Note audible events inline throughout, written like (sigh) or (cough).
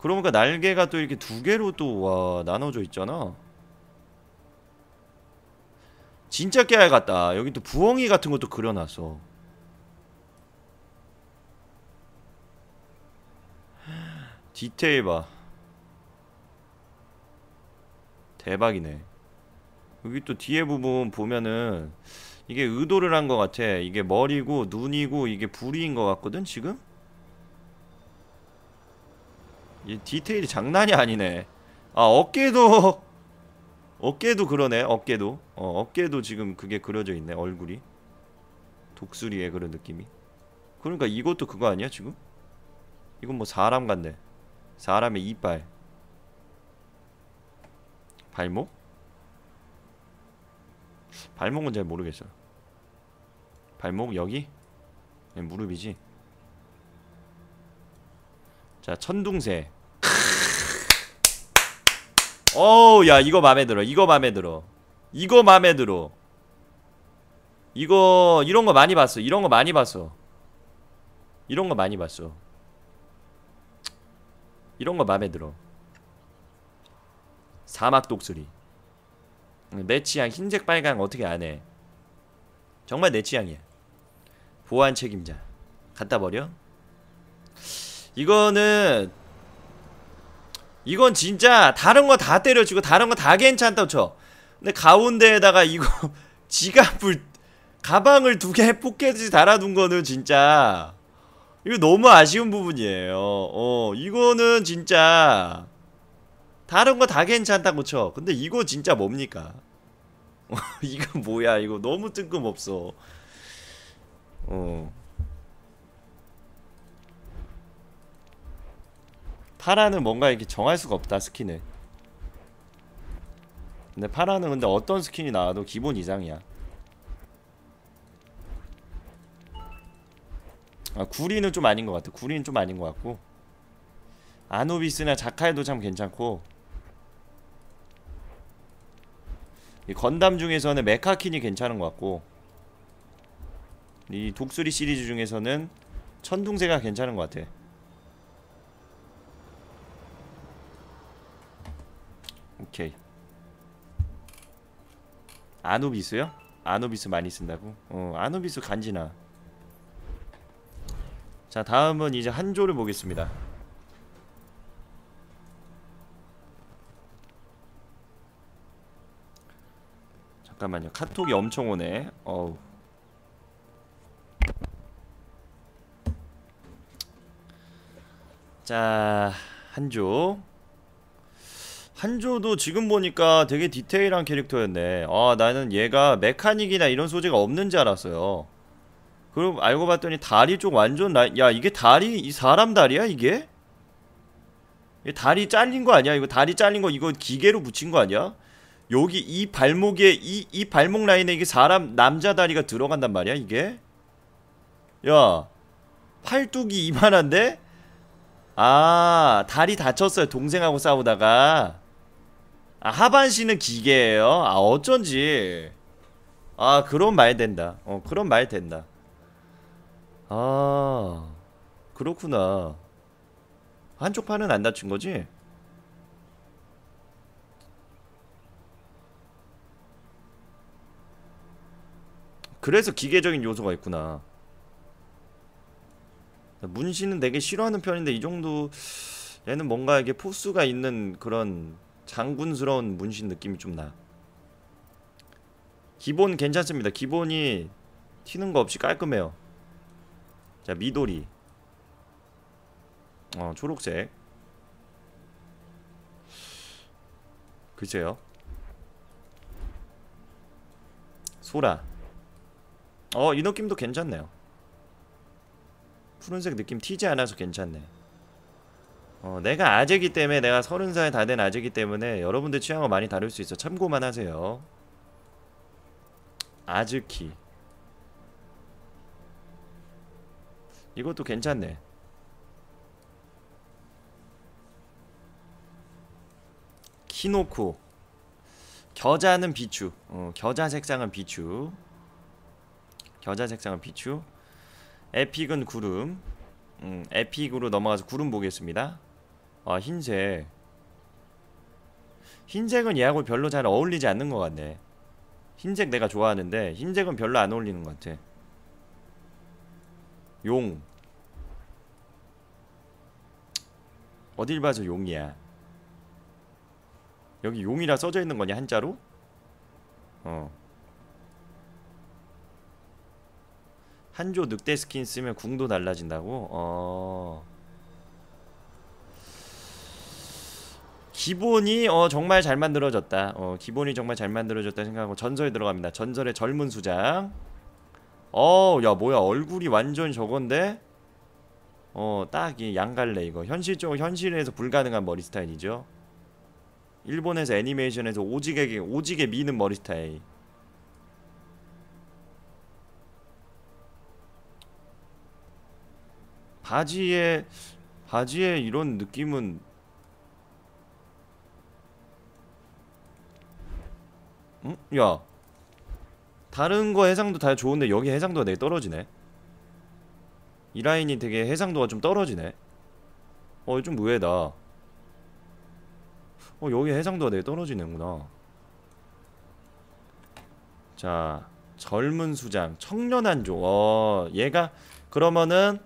그러니까 날개가 또 이렇게 두 개로 또와 나눠져 있잖아 진짜 깨알 같다 여기 또 부엉이 같은 것도 그려놨어 디테일 봐 대박이네 여기 또 뒤에 부분 보면은 이게 의도를 한 것 같아 이게 머리고 눈이고 이게 부리인 것 같거든 지금? 이 디테일이 장난이 아니네 아 어깨도 어깨도 그러네 어깨도 어, 어깨도 지금 그게 그려져 있네 얼굴이 독수리의 그런 느낌이 그러니까 이것도 그거 아니야 지금? 이건 뭐 사람 같네 사람의 이빨 발목? 발목은 잘 모르겠어 발목 여기? 무릎이지 자 천둥새 어우 야 이거 맘에 들어 이거 맘에 들어 이거 맘에 들어 이거 이런 거 많이 봤어 이런 거 많이 봤어 이런 거 많이 봤어 이런 거 맘에 들어 사막 독수리 내 취향 흰색 빨강 어떻게 안해 정말 내 취향이야 보안 책임자 갖다 버려 이거는 이건 진짜 다른 거 다 때려치고 다른 거 다 괜찮다고 쳐 근데 가운데에다가 이거 (laughs) 지갑을 가방을 두 개 포켓에 달아둔 거는 진짜 이거 너무 아쉬운 부분이에요 어 이거는 진짜 다른 거 다 괜찮다고 쳐 근데 이거 진짜 뭡니까 (laughs) 이거 뭐야 이거 너무 뜬금없어 어 파라는 뭔가 이렇게 정할 수가 없다 스킨을 근데 파라는 근데 어떤 스킨이 나와도 기본 이상이야아 구리는 좀 아닌 것 같아 구리는 좀 아닌 것 같고 아노비스나 자카에도 참 괜찮고 이 건담 중에서는 메카킨이 괜찮은 것 같고 이 독수리 시리즈 중에서는 천둥새가 괜찮은 것 같아 오케이 아누비스요아누비스 많이 쓴다고? 어아누비스 간지나 자 다음은 이제 한조를 보겠습니다 잠깐만요 카톡이 엄청 오네 어우 자 한조 한조도 지금 보니까 되게 디테일한 캐릭터였네 아 나는 얘가 메카닉이나 이런 소재가 없는줄 알았어요 그리고 알고 봤더니 다리 쪽 완전 라... 야 이게 다리 이 사람 다리야 이게? 이 다리 잘린 거 아니야? 이거 다리 잘린 거 이거 기계로 붙인 거 아니야? 여기 이 발목에 이, 이 발목 라인에 이게 사람 남자 다리가 들어간단 말이야 이게? 야 팔뚝이 이만한데? 아 다리 다쳤어요 동생하고 싸우다가 아, 하반신은 기계예요. 아, 어쩐지. 아, 그런 말 된다. 어, 그런 말 된다. 아, 그렇구나. 한쪽 팔은 안 다친 거지? 그래서 기계적인 요소가 있구나. 문신은 되게 싫어하는 편인데 이 정도 얘는 뭔가 이게 포스가 있는 그런 장군스러운 문신 느낌이 좀 나. 기본 괜찮습니다. 기본이 튀는 거 없이 깔끔해요. 자, 미도리. 어, 초록색. 글쎄요. 소라. 어, 이 느낌도 괜찮네요. 푸른색 느낌 튀지 않아서 괜찮네. 어, 내가 아재기 때문에 내가 서른 살다 된 아재기 때문에 여러분들 취향과 많이 다를 수 있어 참고만 하세요 아즈키 이것도 괜찮네 키노코 겨자는 비추 어, 겨자 색상은 비추 겨자 색상은 비추 에픽은 구름 음, 에픽으로 넘어가서 구름 보겠습니다 아 흰색 흰색은 얘하고 별로 잘 어울리지 않는 것 같네 흰색 내가 좋아하는데 흰색은 별로 안 어울리는 것 같아 용 어딜 봐서 용이야 여기 용이라 써져 있는 거냐 한자로? 어 한조 늑대 스킨 쓰면 궁도 달라진다고? 어... 기본이 어, 정말 잘 만들어졌다 어, 기본이 정말 잘 만들어졌다 생각하고 전설 들어갑니다 전설의 젊은 수장 어야 뭐야 얼굴이 완전 저건데 어 딱 이 양갈래 이거 현실적으로 현실에서 불가능한 머리 스타일이죠 일본에서 애니메이션에서 오지게 오지게 미는 머리 스타일 바지에 바지에 이런 느낌은 음? 야 다른 거 해상도 다 좋은데 여기 해상도가 되게 떨어지네 이 라인이 되게 해상도가 좀 떨어지네 어좀 의외다 어 여기 해상도가 되게 떨어지는구나 자 젊은 수장 청년 한조 어 얘가 그러면은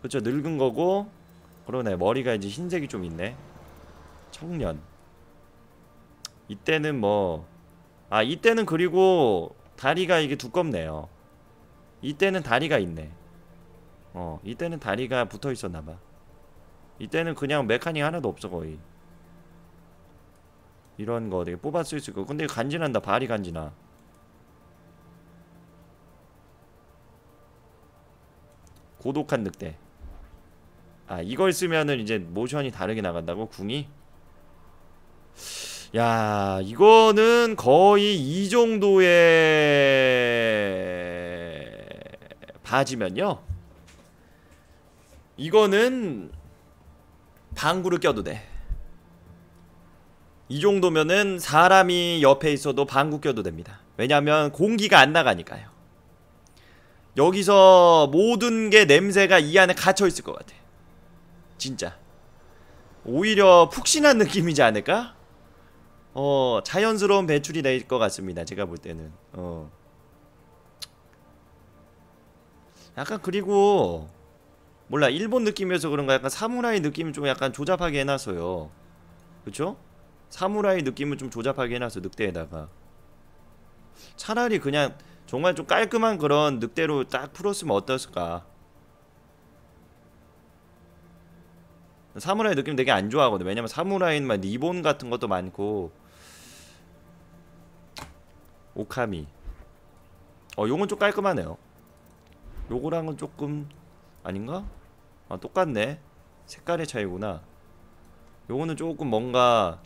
그쵸 늙은 거고 그러네 머리가 이제 흰색이 좀 있네 청년 이때는 뭐아 이때는 그리고 다리가 이게 두껍네요 이때는 다리가 있네 어 이때는 다리가 붙어있었나봐 이때는 그냥 메카닉 하나도 없어 거의 이런 거 되게 뽑아 쓸 수 있고 근데 간지난다 발이 간지나 고독한 늑대 아 이걸 쓰면은 이제 모션이 다르게 나간다고 궁이? 야 이거는 거의 이 정도의 바지면요 이거는 방구를 껴도 돼이 정도면은 사람이 옆에 있어도 방구 껴도 됩니다 왜냐면 공기가 안 나가니까요 여기서 모든 게 냄새가 이 안에 갇혀 있을 것 같아 진짜 오히려 푹신한 느낌이지 않을까? 어 자연스러운 배출이 될 것 같습니다 제가 볼 때는 어 약간 그리고 몰라 일본 느낌이어서 그런가 약간 사무라이 느낌을 좀 약간 조잡하게 해놨어요 그쵸? 사무라이 느낌을 좀 조잡하게 해놨어 늑대에다가 차라리 그냥 정말 좀 깔끔한 그런 늑대로 딱 풀었으면 어떨까 사무라이 느낌 되게 안 좋아하거든 왜냐면 사무라이는 막 리본 같은 것도 많고 오카미 어 용은 좀 깔끔하네요 요거랑은 조금 아닌가? 아 똑같네 색깔의 차이구나 요거는 조금 뭔가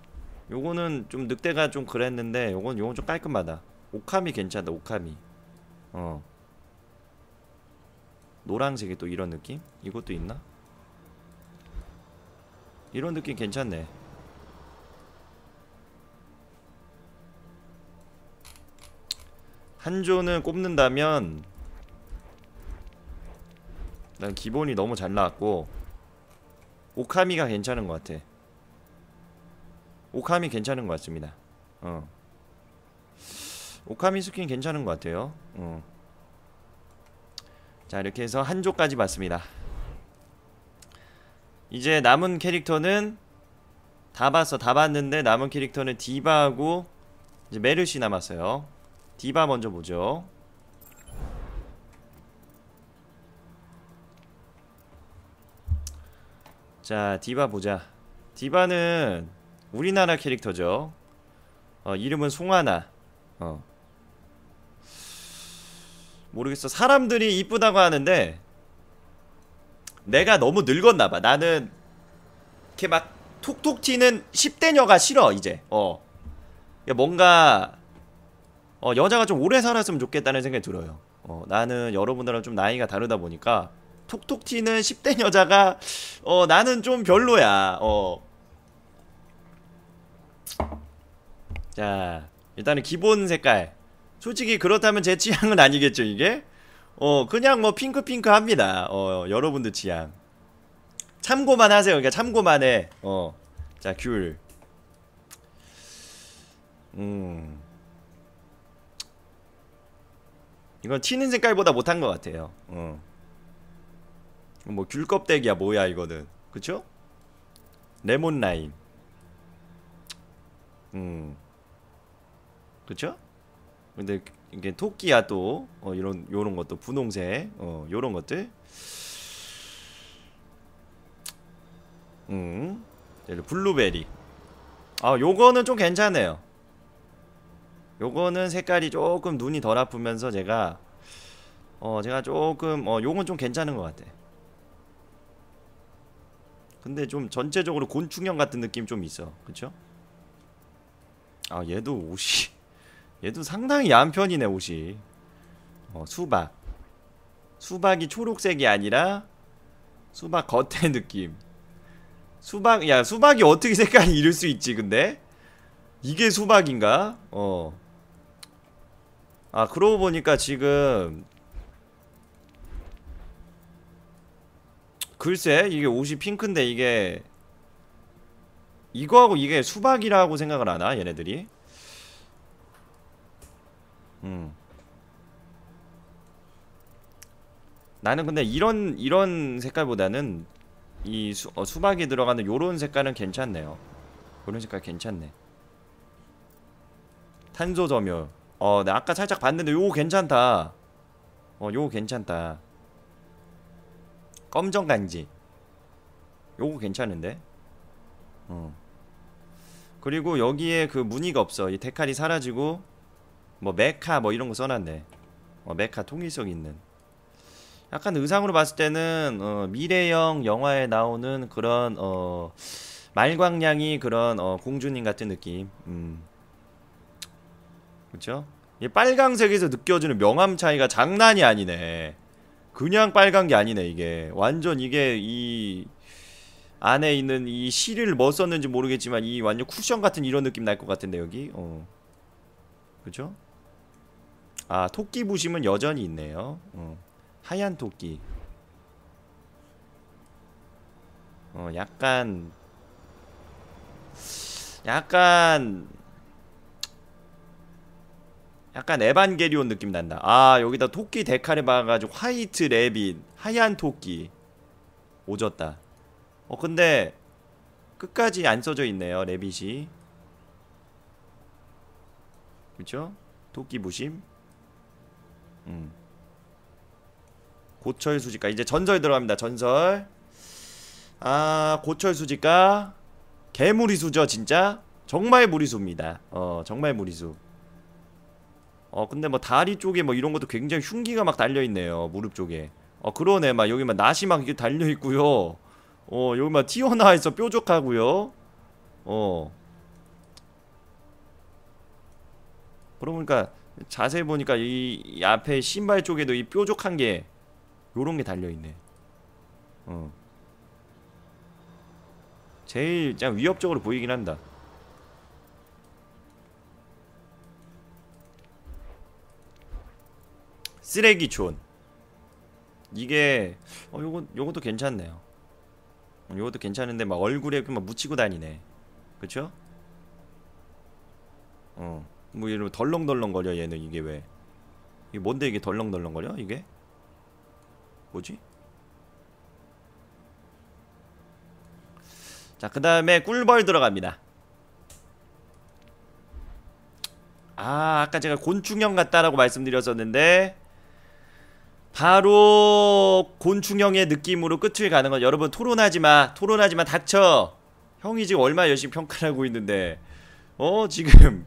요거는 좀 늑대가 좀 그랬는데 요건 요건 좀 깔끔하다 오카미 괜찮다 오카미 어노란색이또 이런 느낌? 이것도 있나? 이런 느낌 괜찮네 한조는 꼽는다면 난 기본이 너무 잘 나왔고 오카미가 괜찮은 것 같아 오카미 괜찮은 것 같습니다 어 오카미 스킨 괜찮은 것 같아요 어. 자 이렇게 해서 한조까지 봤습니다 이제 남은 캐릭터는 다 봤어 다 봤는데 남은 캐릭터는 디바하고 이제 메르시 남았어요 디바 먼저 보죠 자 디바 보자 디바는 우리나라 캐릭터죠 어, 이름은 송하나 어. 모르겠어 사람들이 이쁘다고 하는데 내가 너무 늙었나봐 나는 이렇게 막 톡톡 튀는 10대녀가 싫어 이제 어 그러니까 뭔가 어, 여자가 좀 오래 살았으면 좋겠다는 생각이 들어요 어, 나는 여러분들랑 좀 나이가 다르다 보니까 톡톡 튀는 10대 여자가 어, 나는 좀 별로야 어. 자 일단은 기본 색깔 솔직히 그렇다면 제 취향은 아니겠죠 이게 어 그냥 뭐 핑크핑크 합니다 어 여러분들 취향 참고만 하세요 그러니까 참고만 해어자귤음 이건 튀는 색깔보다 못한 것 같아요 어. 뭐 귤껍데기야 뭐야 이거는 그쵸? 레몬라임 음 그쵸? 근데 이게 토끼야 또 어, 이런 요런 것도 분홍색 어 요런 것들 음 블루베리 아 요거는 좀 괜찮아요 요거는 색깔이 조금 눈이 덜 아프면서 제가 어 제가 조금 어 요건 좀 괜찮은 것 같아 근데 좀 전체적으로 곤충형 같은 느낌 좀 있어 그쵸? 아 얘도 옷이 (laughs) 얘도 상당히 야한 편이네 옷이 어 수박 수박이 초록색이 아니라 수박 겉의 느낌 수박 야 수박이 어떻게 색깔이 (laughs) 이럴 수 있지 근데? 이게 수박인가? 어아 그러고 보니까 지금 글쎄 이게 옷이 핑크인데 이게 이거하고 이게 수박이라고 생각을 하나 얘네들이 음 나는 근데 이런 이런 색깔보다는 이 수, 어, 수박이 들어가는 요런 색깔은 괜찮네요 요런 색깔 괜찮네 탄소 점유 어, 나 아까 살짝 봤는데 요거 괜찮다. 어, 요거 괜찮다. 검정 간지. 요거 괜찮은데? 어. 그리고 여기에 그 무늬가 없어. 이 데칼이 사라지고 뭐 메카 뭐 이런 거 써놨네. 어, 메카 통일성 있는. 약간 의상으로 봤을 때는 어, 미래형 영화에 나오는 그런 어, 말광량이 그런 어, 공주님 같은 느낌. 음. 그쵸? 이 빨강색에서 느껴지는 명암 차이가 장난이 아니네 그냥 빨간 게 아니네 이게 완전 이게 이 안에 있는 이 실을 뭐 썼는지 모르겠지만 이 완전 쿠션 같은 이런 느낌 날 것 같은데 여기 어 그죠? 아 토끼 부심은 여전히 있네요 어. 하얀 토끼 어 약간 약간 약간 에반게리온 느낌 난다 아 여기다 토끼 데칼에 박아가지고 화이트 레빗 하얀 토끼 오졌다 어 근데 끝까지 안 써져 있네요 레빗이 그쵸? 토끼 무심 음. 고철 수지가 이제 전설 들어갑니다 전설 아 고철 수지가 개무리수죠 진짜 정말 무리수입니다 어 정말 무리수 어 근데 뭐 다리 쪽에 뭐 이런 것도 굉장히 흉기가 막 달려있네요 무릎 쪽에 어 그러네 막 여기 막 낫이 막 이렇게 달려있고요 어 여기 막 튀어나와있어 뾰족하고요 어그러 보니까 자세히 보니까 이, 이 앞에 신발 쪽에도 이 뾰족한 게 요런 게 달려있네 어 제일 좀 위협적으로 보이긴 한다 쓰레기 존 이게 어 요건 요것도 괜찮네요 어, 요것도 괜찮은데 막 얼굴에 막 묻히고 다니네 그쵸? 어뭐 이러면 덜렁덜렁거려 얘는 이게 왜 이게 뭔데 이게 덜렁덜렁거려 이게? 뭐지? 자, 그 다음에 꿀벌 들어갑니다. 아, 아까 제가 곤충형 같다라고 말씀드렸었는데 바로 곤충형의 느낌으로 끝을 가는 건 여러분 토론하지마 토론하지마 닥쳐 형이 지금 얼마 열심히 평가를 하고 있는데 어 지금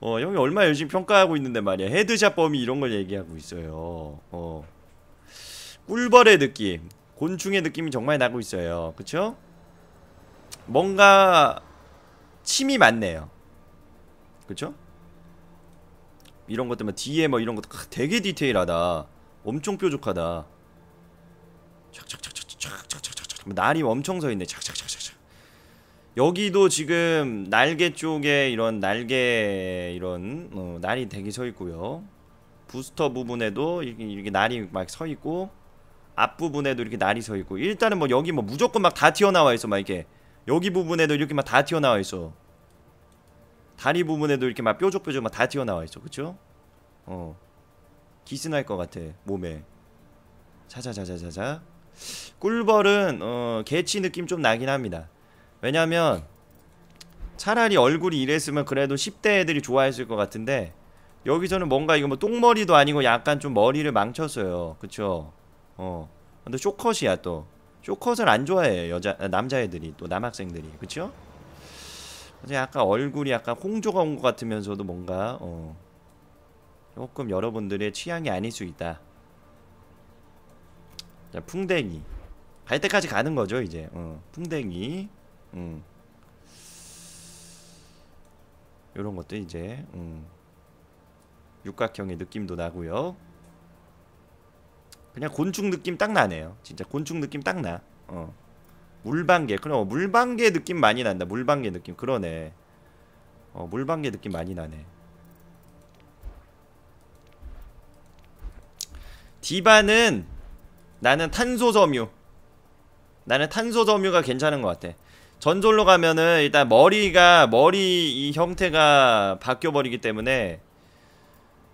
어 형이 얼마 열심히 평가하고 있는데 말이야 헤드샷 범위 이런 걸 얘기하고 있어요 어 꿀벌의 느낌 곤충의 느낌이 정말 나고 있어요 그쵸? 뭔가 침이 많네요 그쵸? 이런 것들 막 뭐 뒤에 뭐 이런 것도 아, 되게 디테일하다 엄청 뾰족하다. 착착착착착착착착착 뭐 날이 엄청 서 있네. 착착착착착. 여기도 지금 날개 쪽에 이런 날개 이런 어, 날이 되게 서 있고요. 부스터 부분에도 이렇게, 이렇게 날이 막 서 있고 앞 부분에도 이렇게 날이 서 있고 일단은 뭐 여기 뭐 무조건 막 다 튀어나와 있어 막 이렇게 여기 부분에도 이렇게 막 다 튀어나와 있어. 다리 부분에도 이렇게 막 뾰족뾰족 막 다 튀어나와 있어, 그쵸 어. 기스날 것 같아 몸에 자자자자자자 꿀벌은 어, 개치 느낌 좀 나긴 합니다 왜냐면 차라리 얼굴이 이랬으면 그래도 10대 애들이 좋아했을 것 같은데 여기서는 뭔가 이거 뭐 똥머리도 아니고 약간 좀 머리를 망쳤어요 그쵸 어 근데 쇼컷이야 또 쇼컷을 안 좋아해 여자 남자애들이 또 남학생들이 그쵸 약간 얼굴이 약간 홍조가 온 것 같으면서도 뭔가 어 조금 여러분들의 취향이 아닐 수 있다 자 풍뎅이 갈 때까지 가는 거죠 이제 어, 풍뎅이 음. 요런 것도 이제 음. 육각형의 느낌도 나고요 그냥 곤충 느낌 딱 나네요 진짜 곤충 느낌 딱나 어. 물방개 그럼 어, 물방개 느낌 많이 난다 물방개 느낌 그러네 어, 물방개 느낌 많이 나네 디바는 나는 탄소 점유 나는 탄소 점유가 괜찮은 것 같아 전졸로 가면은 일단 머리가 머리 이 형태가 바뀌어버리기 때문에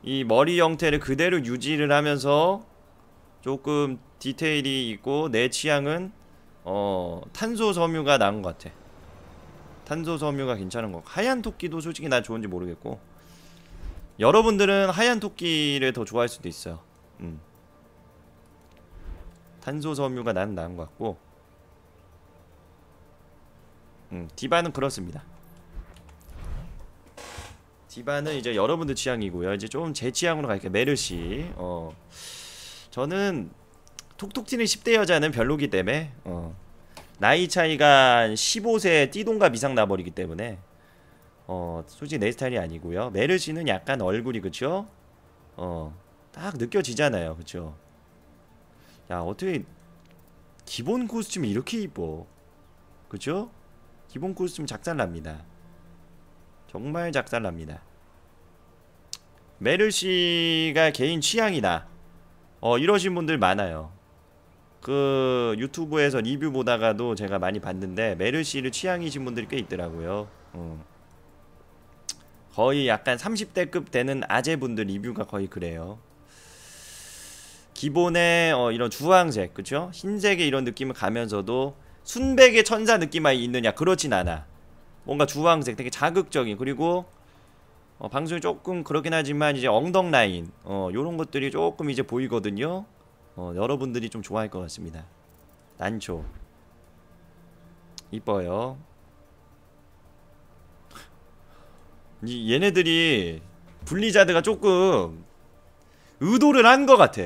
이 머리 형태를 그대로 유지를 하면서 조금 디테일이 있고 내 취향은 어 탄소 섬유가 나은 것 같아 탄소 섬유가 괜찮은 것 같아 하얀 토끼도 솔직히 나 좋은지 모르겠고 여러분들은 하얀 토끼를 더 좋아할 수도 있어요 음. 한소 섬유가 나는 나은 것 같고 음, 디바는 그렇습니다 디바는 이제 여러분들 취향이고요 이제 좀 제 취향으로 갈게요 메르시 어 저는 톡톡 튀는 10대 여자는 별로기 때문에 어 나이 차이가 15세 띠동갑 이상 나버리기 때문에 어 솔직히 내 스타일이 아니고요 메르시는 약간 얼굴이 그쵸 어딱 느껴지잖아요 그쵸 야 어떻게 기본 코스튬이 이렇게 이뻐 그쵸 기본 코스튬 작살납니다 정말 작살납니다 메르시가 개인 취향이다 어 이러신 분들 많아요 그 유튜브에서 리뷰 보다가도 제가 많이 봤는데 메르시를 취향이신 분들이 꽤 있더라고요 어. 거의 약간 30대급 되는 아재분들 리뷰가 거의 그래요 기본의 어, 이런 주황색, 그쵸? 흰색의 이런 느낌을 가면서도 순백의 천사 느낌만 있느냐? 그렇진 않아. 뭔가 주황색, 되게 자극적인, 그리고 어, 방송이 조금 그렇긴 하지만 이제 엉덩 라인, 어, 요런 것들이 조금 이제 보이거든요. 어, 여러분들이 좀 좋아할 것 같습니다. 난초. 이뻐요. 이, 얘네들이 분리자드가 조금 의도를 한 것 같아.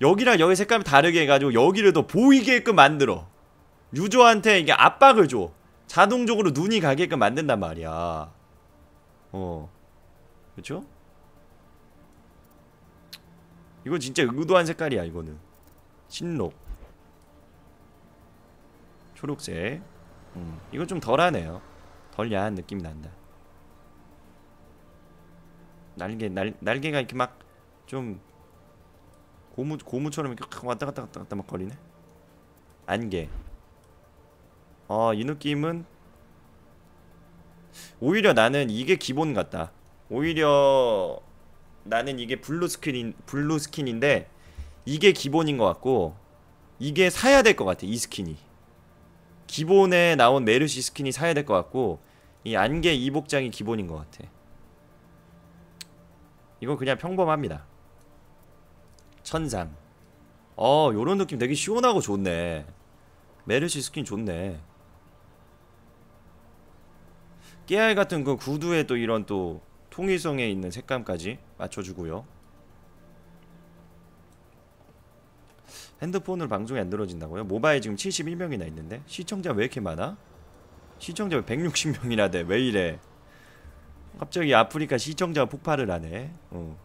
여기랑 여기 색감이 다르게 해가지고 여기를 더 보이게끔 만들어 유저한테 이게 압박을 줘 자동적으로 눈이 가게끔 만든단 말이야 어 그쵸? 이거 진짜 의도한 색깔이야 이거는 신록 초록색 음, 이건 좀 덜하네요 덜 야한 느낌이 난다 날개 날, 날개가 이렇게 막좀 고무 고무처럼 이렇게 왔다 갔다 갔다 갔다 막 거리네. 안개. 어이 아, 느낌은 오히려 나는 이게 기본 같다. 오히려 나는 이게 블루 스킨인 블루 스킨인데 이게 기본인 것 같고 이게 사야 될 것 같아 이 스킨이 기본에 나온 메르시 스킨이 사야 될 것 같고 이 안개 이복장이 기본인 것 같아 이건 그냥 평범합니다 천장 어 요런 느낌 되게 시원하고 좋네 메르시 스킨 좋네 깨알 같은 그 구두에 또 이런 또 통일성에 있는 색감까지 맞춰주고요 핸드폰으로방송이안 들어진다고요? 모바일 지금 71명이나 있는데? 시청자 왜 이렇게 많아? 시청자 왜 160명이나 돼? 왜 이래? 갑자기 아프리카 시청자 폭발을 하네 어.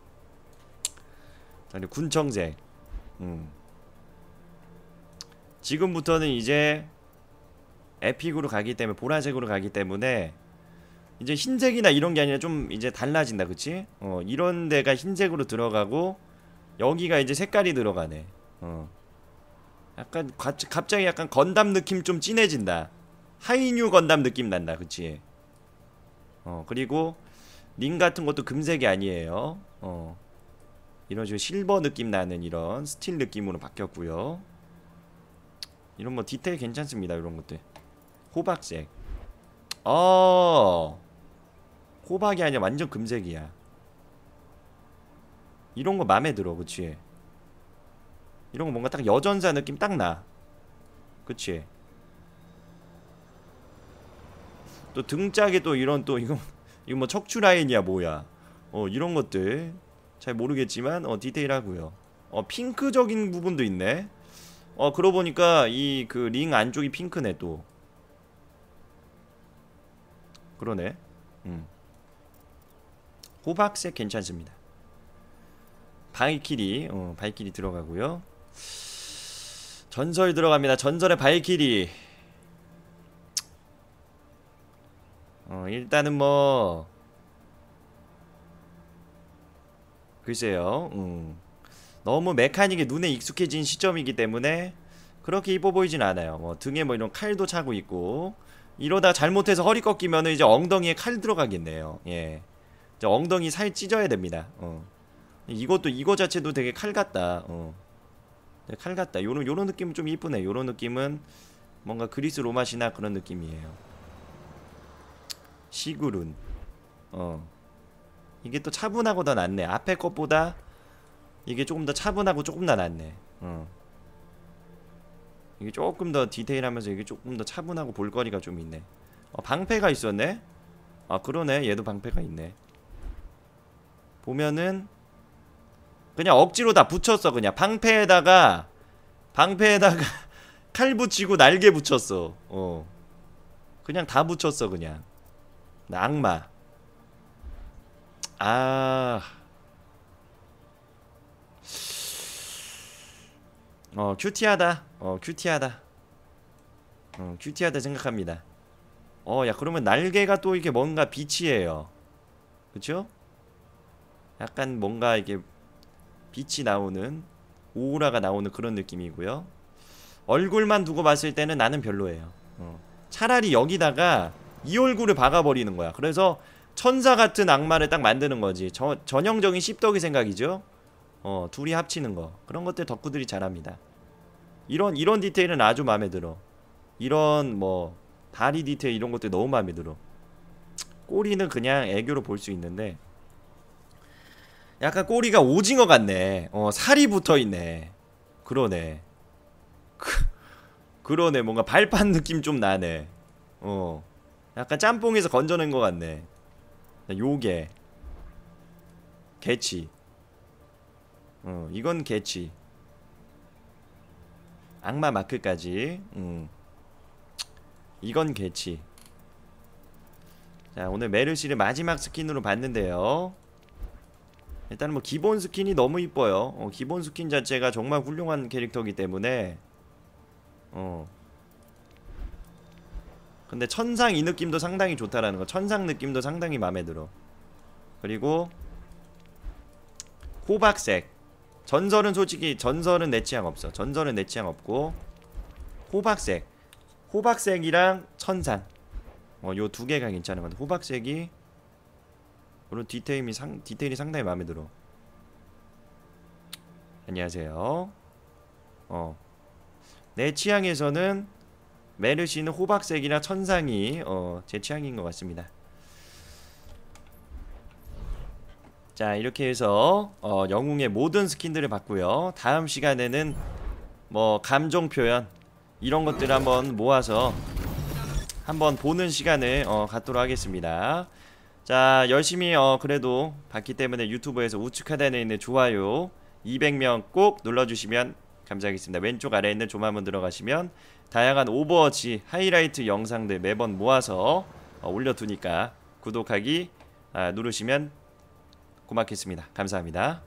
아니 군청제 음. 지금부터는 이제 에픽으로 가기 때문에 보라색으로 가기 때문에 이제 흰색이나 이런 게 아니라 좀 이제 달라진다 그치? 어 이런 데가 흰색으로 들어가고 여기가 이제 색깔이 들어가네 어 약간 가, 갑자기 약간 건담 느낌 좀 진해진다 하이뉴 건담 느낌 난다 그치? 어 그리고 링 같은 것도 금색이 아니에요 어 이런 식으로 실버 느낌 나는 이런 스틸 느낌으로 바뀌었고요 이런 뭐 디테일 괜찮습니다 이런 것들 호박색 어 호박이 아니야 완전 금색이야 이런 거 맘에 들어 그치 이런 거 뭔가 딱 여전사 느낌 딱나 그치 또 등짝에 또 이런 또 이거 이거 뭐 척추 라인이야 뭐야 어 이런 것들 잘 모르겠지만 어, 디테일하고요. 어, 핑크적인 부분도 있네. 어, 그러고 보니까 이 그 링 안쪽이 핑크네 또. 그러네. 음. 호박색 괜찮습니다. 바이키리, 어, 바이키리 들어가고요. 전설 들어갑니다. 전설의 바이키리. 어, 일단은 뭐 글쎄요 음. 너무 메카닉이 눈에 익숙해진 시점이기 때문에 그렇게 이뻐 보이진 않아요 뭐 등에 뭐 이런 칼도 차고 있고 이러다 잘못해서 허리 꺾이면 이제 엉덩이에 칼 들어가겠네요 예 엉덩이 살 찢어야 됩니다 어. 이것도 이거 자체도 되게 칼 같다 어. 네, 칼 같다 요런 요런 느낌은 좀 이쁘네 요런 느낌은 뭔가 그리스 로마시나 그런 느낌이에요 시그룬 어 이게 또 차분하고 더 낫네 앞에 것보다 이게 조금 더 차분하고 조금 더 낫네 응. 어. 이게 조금 더 디테일하면서 이게 조금 더 차분하고 볼거리가 좀 있네 어, 방패가 있었네 아 그러네 얘도 방패가 있네 보면은 그냥 억지로 다 붙였어 그냥 방패에다가 방패에다가 (laughs) 칼 붙이고 날개 붙였어 어 그냥 다 붙였어 그냥 악마 아. 어, 큐티하다. 어, 큐티하다. 어, 큐티하다 생각합니다. 어, 야, 그러면 날개가 또 이게 뭔가 빛이에요. 그쵸? 약간 뭔가 이게 빛이 나오는, 오우라가 나오는 그런 느낌이고요. 얼굴만 두고 봤을 때는 나는 별로예요. 어. 차라리 여기다가 이 얼굴을 박아버리는 거야. 그래서 천사 같은 악마를 딱 만드는 거지 저, 전형적인 십덕이 생각이죠 어 둘이 합치는 거 그런 것들 덕후들이 잘합니다 이런 이런 디테일은 아주 마음에 들어 이런 뭐 다리 디테일 이런 것들 너무 마음에 들어 꼬리는 그냥 애교로 볼 수 있는데 약간 꼬리가 오징어 같네 어 살이 붙어있네 그러네 그, 그러네 뭔가 발판 느낌 좀 나네 어 약간 짬뽕에서 건져낸 것 같네 네, 요게 개치 어 이건 개치 악마 마크까지 음. 이건 개치 자 오늘 메르시를 마지막 스킨으로 봤는데요 일단 뭐 기본 스킨이 너무 이뻐요 어, 기본 스킨 자체가 정말 훌륭한 캐릭터이기 때문에 어 근데 천상 이 느낌도 상당히 좋다라는 거 천상 느낌도 상당히 마음에 들어 그리고 호박색 전설은 솔직히 전설은 내 취향 없어 전설은 내 취향 없고 호박색 호박색이랑 천상 어, 요 두 개가 괜찮은 같아 호박색이 그런 디테일이, 상, 디테일이 상당히 마음에 들어 안녕하세요 어. 내 취향에서는 메르시는 호박색이나 천상이 어, 제 취향인 것 같습니다 자 이렇게 해서 어, 영웅의 모든 스킨들을 봤고요 다음 시간에는 뭐 감정 표현 이런 것들 한번 모아서 한번 보는 시간을 어, 갖도록 하겠습니다 자 열심히 어, 그래도 봤기 때문에 유튜브에서 우측 하단에 있는 좋아요 200명 꼭 눌러주시면 감사하겠습니다. 왼쪽 아래에 있는 조만 한 들어가시면 다양한 오버워치 하이라이트 영상들 매번 모아서 어, 올려두니까 구독하기 아, 누르시면 고맙겠습니다. 감사합니다.